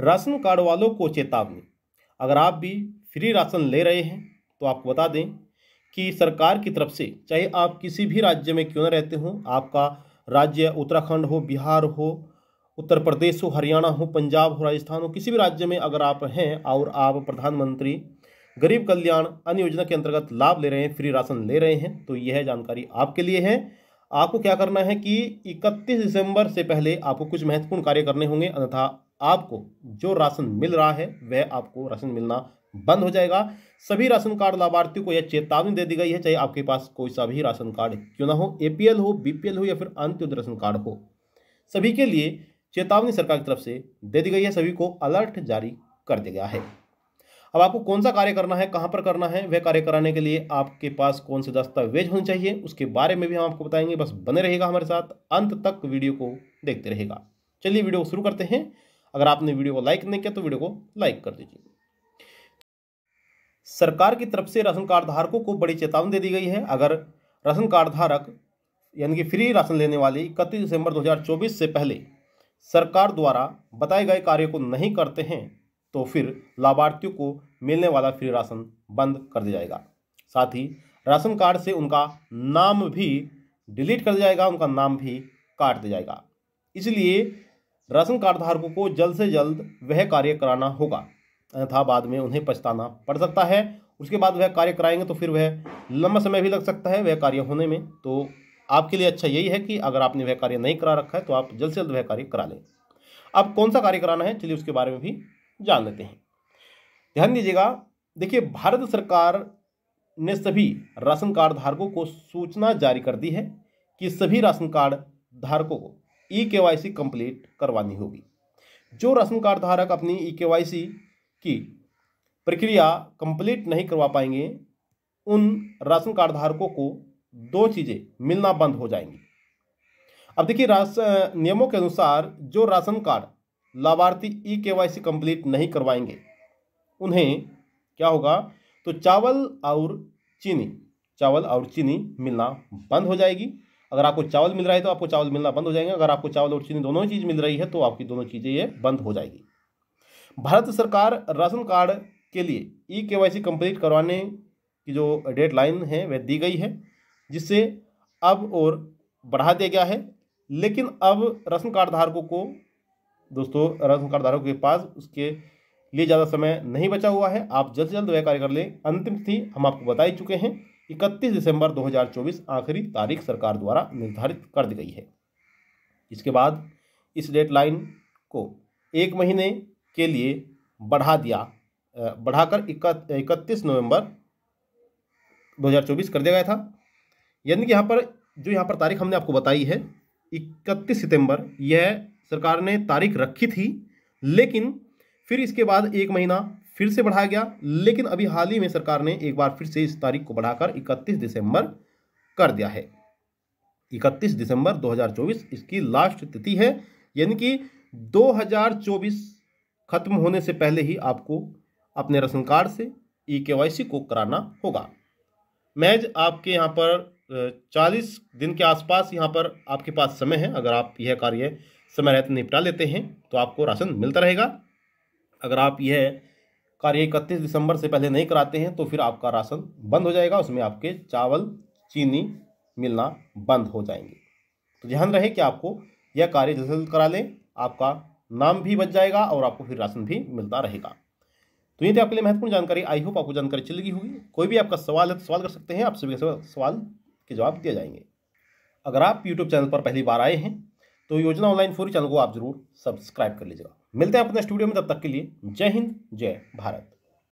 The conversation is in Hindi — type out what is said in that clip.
राशन कार्ड वालों को चेतावनी अगर आप भी फ्री राशन ले रहे हैं तो आपको बता दें कि सरकार की तरफ से चाहे आप किसी भी राज्य में क्यों न रहते हों आपका राज्य उत्तराखंड हो बिहार हो उत्तर प्रदेश हो हरियाणा हो पंजाब हो राजस्थान हो किसी भी राज्य में अगर आप हैं और आप प्रधानमंत्री गरीब कल्याण अन्य योजना के अंतर्गत लाभ ले रहे हैं फ्री राशन ले रहे हैं तो यह जानकारी आपके लिए है आपको क्या करना है कि 31 दिसंबर से पहले आपको कुछ महत्वपूर्ण कार्य करने होंगे अन्यथा आपको जो राशन मिल रहा है वह आपको राशन मिलना बंद हो जाएगा सभी राशन कार्ड लाभार्थियों को यह चेतावनी दे दी गई है चाहे आपके पास कोई सा भी राशन कार्ड क्यों ना हो एपीएल हो बीपीएल हो या फिर अंत्योदय राशन कार्ड हो सभी के लिए चेतावनी सरकार की तरफ से दे दी गई है सभी को अलर्ट जारी कर दिया गया है अब आपको कौन सा कार्य करना है कहाँ पर करना है वह कार्य कराने के लिए आपके पास कौन से दस्तावेज होने चाहिए उसके बारे में भी हम आपको बताएंगे बस बने रहेगा हमारे साथ अंत तक वीडियो को देखते रहेगा चलिए वीडियो शुरू करते हैं अगर आपने वीडियो को लाइक नहीं किया तो वीडियो को लाइक कर दीजिए सरकार की तरफ से राशन कार्ड धारकों को बड़ी चेतावनी दे दी गई है अगर राशन कार्ड धारक यानी कि फ्री राशन लेने वाले इकतीस दिसंबर 2024 से पहले सरकार द्वारा बताए गए कार्य को नहीं करते हैं तो फिर लाभार्थियों को मिलने वाला फ्री राशन बंद कर दिया जाएगा साथ ही राशन कार्ड से उनका नाम भी डिलीट कर दिया जाएगा उनका नाम भी काट दिया जाएगा इसलिए राशन कार्ड धारकों को जल्द से जल्द वह कार्य कराना होगा अन्यथा बाद में उन्हें पछताना पड़ सकता है उसके बाद वह कार्य कराएंगे तो फिर वह लंबा समय भी लग सकता है वह कार्य होने में तो आपके लिए अच्छा यही है कि अगर आपने वह कार्य नहीं करा रखा है तो आप जल्द से जल्द वह कार्य करा लें अब कौन सा कार्य कराना है चलिए उसके बारे में भी जान लेते हैं ध्यान दीजिएगा देखिए भारत सरकार ने सभी राशन कार्ड धारकों को सूचना जारी कर दी है कि सभी राशन कार्ड धारकों को ई के वाई सी कंप्लीट करवानी होगी जो राशन कार्ड धारक अपनी ई के वाई सी की प्रक्रिया कंप्लीट नहीं करवा पाएंगे उन राशन कार्ड धारकों को दो चीज़ें मिलना बंद हो जाएंगी अब देखिए राशन नियमों के अनुसार जो राशन कार्ड लाभार्थी ई के वाई सी कंप्लीट नहीं करवाएंगे उन्हें क्या होगा तो चावल और चीनी चावल और चीनी मिलना बंद हो जाएगी अगर आपको चावल मिल रहा है तो आपको चावल मिलना बंद हो जाएंगे अगर आपको चावल और चीनी दोनों चीज़ मिल रही है तो आपकी दोनों चीज़ें ये बंद हो जाएगी भारत सरकार राशन कार्ड के लिए ई के वाई सी कंप्लीट करवाने की जो डेडलाइन है वह दी गई है जिससे अब और बढ़ा दिया गया है लेकिन अब राशन कार्ड धारकों को दोस्तों राशन कार्ड धारकों के पास उसके लिए ज़्यादा समय नहीं बचा हुआ है आप जल्द से जल्द वह कार्य कर लें अंतिम तिथि हम आपको बता ही चुके हैं इकतीस दिसंबर 2024 आखिरी तारीख सरकार द्वारा निर्धारित कर दी गई है इसके बाद इस डेडलाइन को एक महीने के लिए बढ़ा दिया बढ़ाकर इकतीस नवंबर 2024 कर दिया गया था यानी कि यहाँ पर जो यहाँ पर तारीख हमने आपको बताई है इकतीस सितंबर यह सरकार ने तारीख रखी थी लेकिन फिर इसके बाद एक महीना फिर से बढ़ाया गया लेकिन अभी हाल ही में सरकार ने एक बार फिर से इस तारीख को बढ़ाकर 31 दिसंबर कर दिया है 31 दिसंबर 2024 इसकी लास्ट तिथि है यानी कि 2024 खत्म होने से पहले ही आपको अपने राशन कार्ड से ई के को कराना होगा मैज आपके यहाँ पर 40 दिन के आसपास यहाँ पर आपके पास समय है अगर आप यह कार्य समय रहते निपटा लेते हैं तो आपको राशन मिलता रहेगा अगर आप यह कार्य इकतीस दिसंबर से पहले नहीं कराते हैं तो फिर आपका राशन बंद हो जाएगा उसमें आपके चावल चीनी मिलना बंद हो जाएंगे तो ध्यान रहे कि आपको यह कार्य जल्द जल्द करा लें आपका नाम भी बच जाएगा और आपको फिर राशन भी मिलता रहेगा तो ये थी आपके लिए महत्वपूर्ण जानकारी आई होप आपको जानकारी चल गई होगी कोई भी आपका सवाल है तो सवाल कर सकते हैं आप सभी सवाल के जवाब दिए जाएंगे अगर आप यूट्यूब चैनल पर पहली बार आए हैं तो योजना ऑनलाइन फोरी चैनल को आप जरूर सब्सक्राइब कर लीजिएगा मिलते हैं अपने स्टूडियो में तब तक के लिए जय हिंद जय भारत